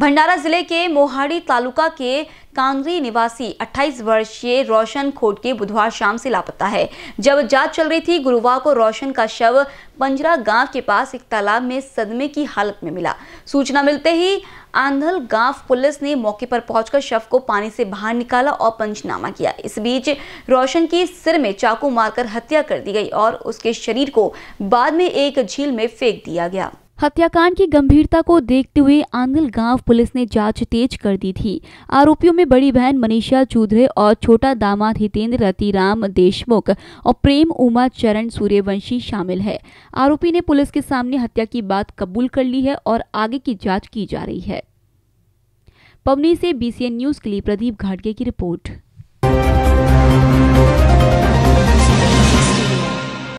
भंडारा जिले के मोहाड़ी तालुका के कांगरी निवासी 28 वर्षीय रोशन खोटके बुधवार शाम से लापता है जब जांच चल रही थी गुरुवार को रोशन का शव पंजरा गांव के पास एक तालाब में सदमे की हालत में मिला सूचना मिलते ही आंधल गांव पुलिस ने मौके पर पहुंचकर शव को पानी से बाहर निकाला और पंचनामा किया इस बीच रोशन की सिर में चाकू मारकर हत्या कर दी गई और उसके शरीर को बाद में एक झील में फेंक दिया गया हत्याकांड की गंभीरता को देखते हुए आंगल गांव पुलिस ने जांच तेज कर दी थी आरोपियों में बड़ी बहन मनीषा चूधरे और छोटा दामाद हितेंद्र रतिराम देशमुख और प्रेम उमा चरण सूर्यवंशी शामिल है आरोपी ने पुलिस के सामने हत्या की बात कबूल कर ली है और आगे की जाँच की जा रही है पवनी से बीसीएन न्यूज के लिए प्रदीप घाटगे की रिपोर्ट